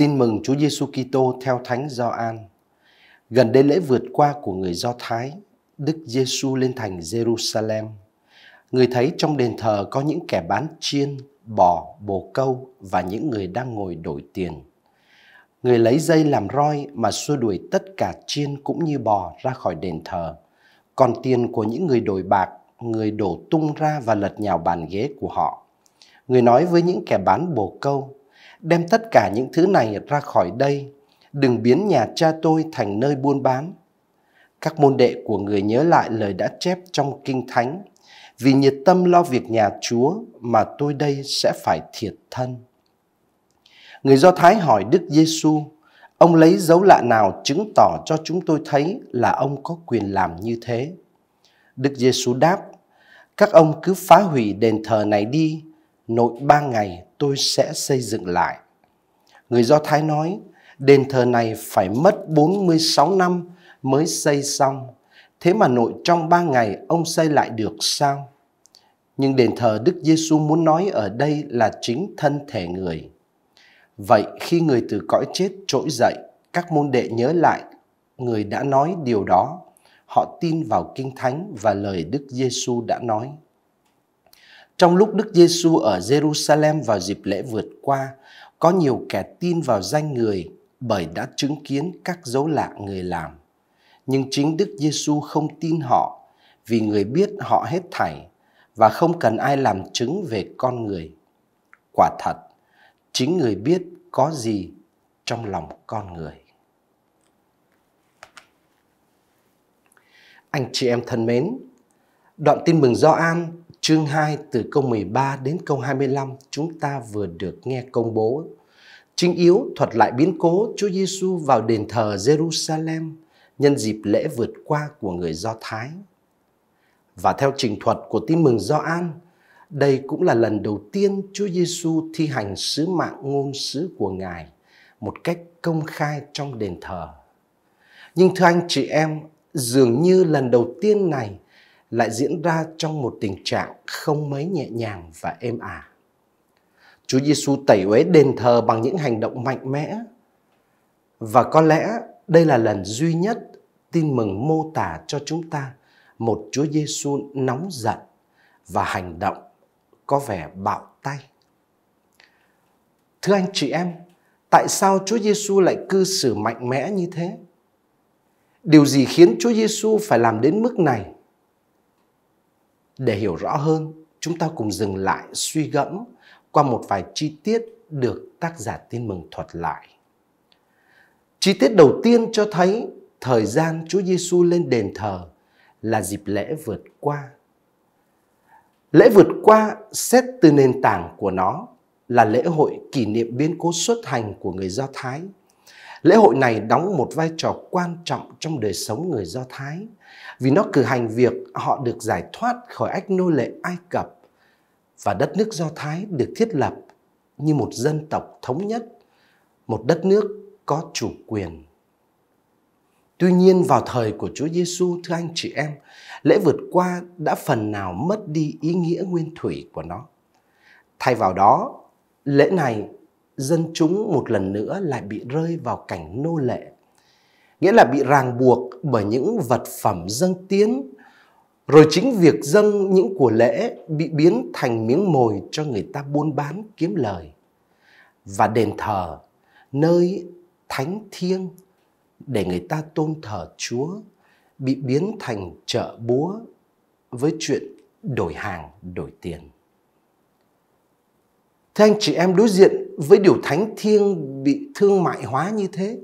Tin mừng Chúa Giêsu Kitô theo Thánh Gioan. Gần đây lễ vượt qua của người Do Thái, Đức Giêsu lên thành Jerusalem. Người thấy trong đền thờ có những kẻ bán chiên, bò, bồ câu và những người đang ngồi đổi tiền. Người lấy dây làm roi mà xua đuổi tất cả chiên cũng như bò ra khỏi đền thờ. Còn tiền của những người đổi bạc, người đổ tung ra và lật nhào bàn ghế của họ. Người nói với những kẻ bán bồ câu, đem tất cả những thứ này ra khỏi đây, đừng biến nhà cha tôi thành nơi buôn bán. Các môn đệ của người nhớ lại lời đã chép trong Kinh Thánh, vì nhiệt tâm lo việc nhà Chúa mà tôi đây sẽ phải thiệt thân. Người Do Thái hỏi Đức Giêsu, ông lấy dấu lạ nào chứng tỏ cho chúng tôi thấy là ông có quyền làm như thế? Đức Giêsu đáp, các ông cứ phá hủy đền thờ này đi nội ba ngày tôi sẽ xây dựng lại. Người Do Thái nói, đền thờ này phải mất 46 năm mới xây xong. Thế mà nội trong ba ngày ông xây lại được sao? Nhưng đền thờ Đức Giêsu muốn nói ở đây là chính thân thể người. Vậy khi người từ cõi chết trỗi dậy, các môn đệ nhớ lại người đã nói điều đó. Họ tin vào Kinh Thánh và lời Đức Giêsu đã nói. Trong lúc Đức Giêsu ở Jerusalem vào dịp lễ vượt qua, có nhiều kẻ tin vào danh người bởi đã chứng kiến các dấu lạ người làm. Nhưng chính Đức Giêsu không tin họ vì người biết họ hết thảy và không cần ai làm chứng về con người. Quả thật, chính người biết có gì trong lòng con người. Anh chị em thân mến, đoạn tin mừng Gioan Chương 2 từ câu 13 đến câu 25 chúng ta vừa được nghe công bố. chính Yếu thuật lại biến cố Chúa Giêsu vào đền thờ Jerusalem nhân dịp lễ vượt qua của người Do Thái. Và theo trình thuật của Tin mừng Gioan, đây cũng là lần đầu tiên Chúa Giêsu thi hành sứ mạng ngôn sứ của Ngài một cách công khai trong đền thờ. Nhưng thưa anh chị em, dường như lần đầu tiên này lại diễn ra trong một tình trạng không mấy nhẹ nhàng và êm ả. Chúa Giêsu tẩy uế đền thờ bằng những hành động mạnh mẽ. Và có lẽ đây là lần duy nhất tin mừng mô tả cho chúng ta một Chúa Giêsu nóng giận và hành động có vẻ bạo tay. Thưa anh chị em, tại sao Chúa Giêsu lại cư xử mạnh mẽ như thế? Điều gì khiến Chúa Giêsu phải làm đến mức này? Để hiểu rõ hơn, chúng ta cùng dừng lại suy gẫm qua một vài chi tiết được tác giả tin mừng thuật lại. Chi tiết đầu tiên cho thấy thời gian Chúa Giêsu lên đền thờ là dịp lễ vượt qua. Lễ vượt qua xét từ nền tảng của nó là lễ hội kỷ niệm biến cố xuất hành của người Do Thái – Lễ hội này đóng một vai trò quan trọng trong đời sống người Do Thái vì nó cử hành việc họ được giải thoát khỏi ách nô lệ Ai Cập và đất nước Do Thái được thiết lập như một dân tộc thống nhất, một đất nước có chủ quyền. Tuy nhiên vào thời của Chúa Giêsu thưa anh chị em, lễ vượt qua đã phần nào mất đi ý nghĩa nguyên thủy của nó. Thay vào đó, lễ này dân chúng một lần nữa lại bị rơi vào cảnh nô lệ nghĩa là bị ràng buộc bởi những vật phẩm dâng tiến rồi chính việc dâng những của lễ bị biến thành miếng mồi cho người ta buôn bán kiếm lời và đền thờ nơi thánh thiêng để người ta tôn thờ chúa bị biến thành chợ búa với chuyện đổi hàng đổi tiền Thế anh chị em đối diện với điều thánh thiêng bị thương mại hóa như thế,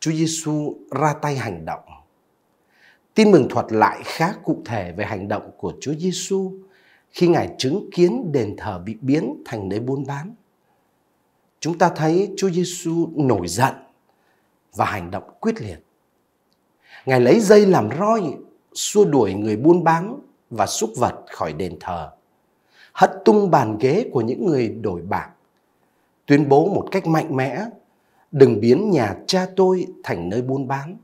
Chúa Giêsu ra tay hành động. Tin mừng thuật lại khá cụ thể về hành động của Chúa Giêsu khi Ngài chứng kiến đền thờ bị biến thành nơi buôn bán. Chúng ta thấy Chúa Giêsu nổi giận và hành động quyết liệt. Ngài lấy dây làm roi xua đuổi người buôn bán và súc vật khỏi đền thờ hất tung bàn ghế của những người đổi bạc, tuyên bố một cách mạnh mẽ, đừng biến nhà cha tôi thành nơi buôn bán.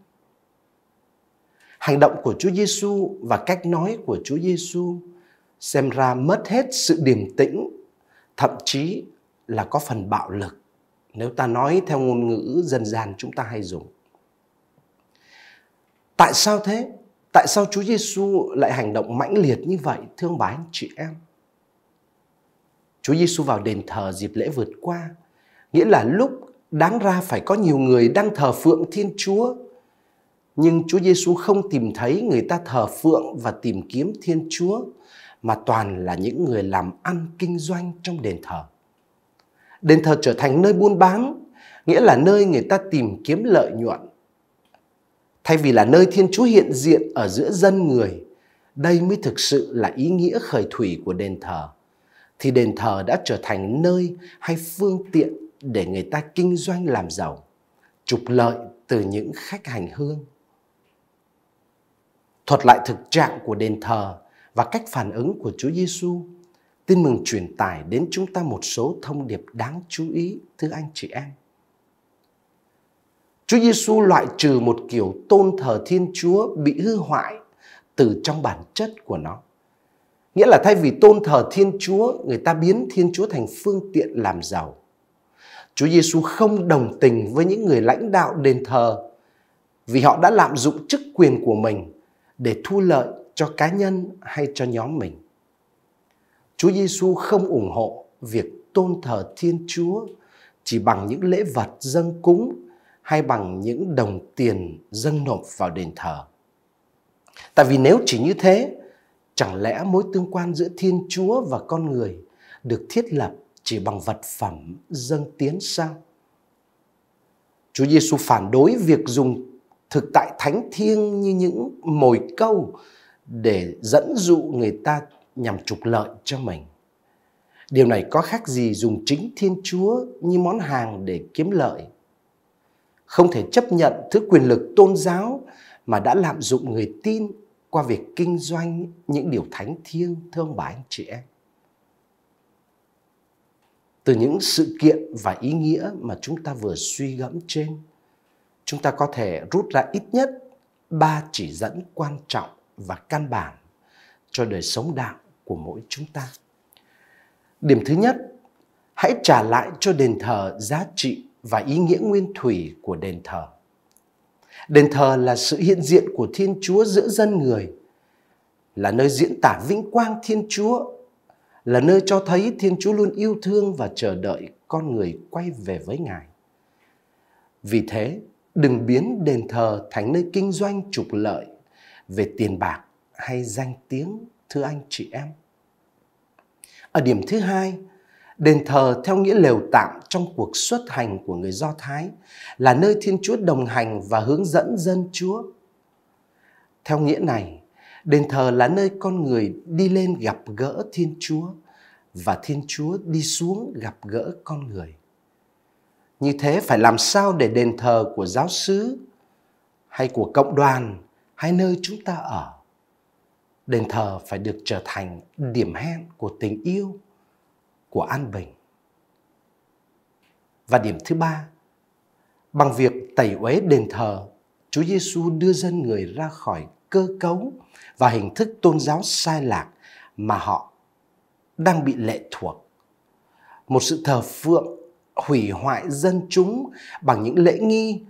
Hành động của Chúa Giêsu và cách nói của Chúa Giêsu xem ra mất hết sự điềm tĩnh, thậm chí là có phần bạo lực nếu ta nói theo ngôn ngữ dân gian chúng ta hay dùng. Tại sao thế? Tại sao Chúa Giêsu lại hành động mãnh liệt như vậy, thương bà anh chị em? Chúa Giêsu vào đền thờ dịp lễ vượt qua, nghĩa là lúc đáng ra phải có nhiều người đang thờ phượng Thiên Chúa, nhưng Chúa Giêsu không tìm thấy người ta thờ phượng và tìm kiếm Thiên Chúa mà toàn là những người làm ăn kinh doanh trong đền thờ. Đền thờ trở thành nơi buôn bán, nghĩa là nơi người ta tìm kiếm lợi nhuận. Thay vì là nơi Thiên Chúa hiện diện ở giữa dân người, đây mới thực sự là ý nghĩa khởi thủy của đền thờ thì đền thờ đã trở thành nơi hay phương tiện để người ta kinh doanh làm giàu, trục lợi từ những khách hành hương. Thuật lại thực trạng của đền thờ và cách phản ứng của Chúa Giêsu, tin mừng truyền tải đến chúng ta một số thông điệp đáng chú ý thưa anh chị em. Chúa Giêsu loại trừ một kiểu tôn thờ Thiên Chúa bị hư hoại từ trong bản chất của nó. Nghĩa là thay vì tôn thờ Thiên Chúa, người ta biến Thiên Chúa thành phương tiện làm giàu. Chúa Giêsu không đồng tình với những người lãnh đạo đền thờ vì họ đã lạm dụng chức quyền của mình để thu lợi cho cá nhân hay cho nhóm mình. Chúa Giêsu không ủng hộ việc tôn thờ Thiên Chúa chỉ bằng những lễ vật dâng cúng hay bằng những đồng tiền dâng nộp vào đền thờ. Tại vì nếu chỉ như thế Chẳng lẽ mối tương quan giữa Thiên Chúa và con người được thiết lập chỉ bằng vật phẩm dâng tiến sao? Chúa Giêsu phản đối việc dùng thực tại thánh thiêng như những mồi câu để dẫn dụ người ta nhằm trục lợi cho mình. Điều này có khác gì dùng chính Thiên Chúa như món hàng để kiếm lợi. Không thể chấp nhận thứ quyền lực tôn giáo mà đã lạm dụng người tin qua việc kinh doanh những điều thánh thiêng thưa ông bà anh chị em từ những sự kiện và ý nghĩa mà chúng ta vừa suy gẫm trên chúng ta có thể rút ra ít nhất ba chỉ dẫn quan trọng và căn bản cho đời sống đạo của mỗi chúng ta điểm thứ nhất hãy trả lại cho đền thờ giá trị và ý nghĩa nguyên thủy của đền thờ Đền thờ là sự hiện diện của Thiên Chúa giữa dân người, là nơi diễn tả vinh quang Thiên Chúa, là nơi cho thấy Thiên Chúa luôn yêu thương và chờ đợi con người quay về với Ngài. Vì thế, đừng biến đền thờ thành nơi kinh doanh trục lợi về tiền bạc hay danh tiếng, thưa anh chị em. Ở điểm thứ hai, Đền thờ theo nghĩa lều tạm trong cuộc xuất hành của người Do Thái là nơi Thiên Chúa đồng hành và hướng dẫn dân Chúa. Theo nghĩa này, đền thờ là nơi con người đi lên gặp gỡ Thiên Chúa và Thiên Chúa đi xuống gặp gỡ con người. Như thế phải làm sao để đền thờ của giáo xứ hay của cộng đoàn hay nơi chúng ta ở đền thờ phải được trở thành điểm hẹn của tình yêu của an bình. Và điểm thứ ba, bằng việc tẩy uế đền thờ, Chúa Giêsu đưa dân người ra khỏi cơ cấu và hình thức tôn giáo sai lạc mà họ đang bị lệ thuộc. Một sự thờ phượng hủy hoại dân chúng bằng những lễ nghi,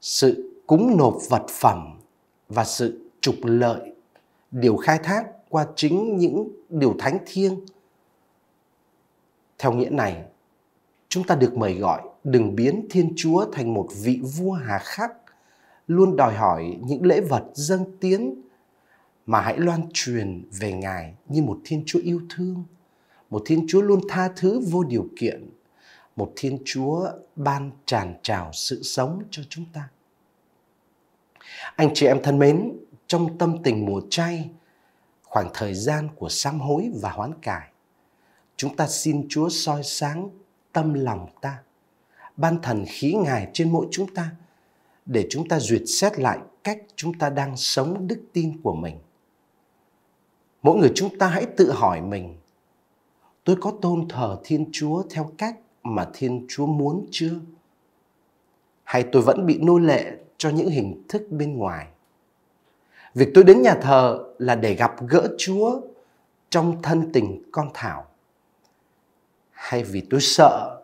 sự cúng nộp vật phẩm và sự trục lợi, điều khai thác qua chính những điều thánh thiêng theo nghĩa này, chúng ta được mời gọi đừng biến Thiên Chúa thành một vị vua hà khắc, luôn đòi hỏi những lễ vật dâng tiến, mà hãy loan truyền về Ngài như một Thiên Chúa yêu thương, một Thiên Chúa luôn tha thứ vô điều kiện, một Thiên Chúa ban tràn trào sự sống cho chúng ta. Anh chị em thân mến, trong tâm tình mùa chay, khoảng thời gian của sám hối và hoán cải, Chúng ta xin Chúa soi sáng tâm lòng ta, ban thần khí Ngài trên mỗi chúng ta để chúng ta duyệt xét lại cách chúng ta đang sống đức tin của mình. Mỗi người chúng ta hãy tự hỏi mình, tôi có tôn thờ Thiên Chúa theo cách mà Thiên Chúa muốn chưa? Hay tôi vẫn bị nô lệ cho những hình thức bên ngoài? Việc tôi đến nhà thờ là để gặp gỡ Chúa trong thân tình con thảo hay vì tôi sợ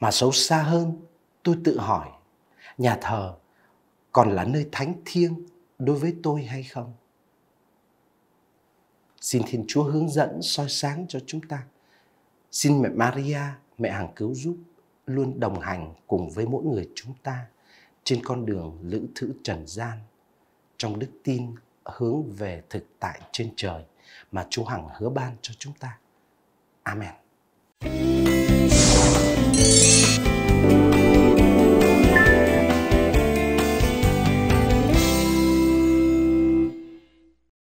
mà xấu xa hơn tôi tự hỏi nhà thờ còn là nơi thánh thiêng đối với tôi hay không xin thiên chúa hướng dẫn soi sáng cho chúng ta xin mẹ maria mẹ hàng cứu giúp luôn đồng hành cùng với mỗi người chúng ta trên con đường lữ thử trần gian trong đức tin hướng về thực tại trên trời mà Chúa Hằng hứa ban cho chúng ta. Amen.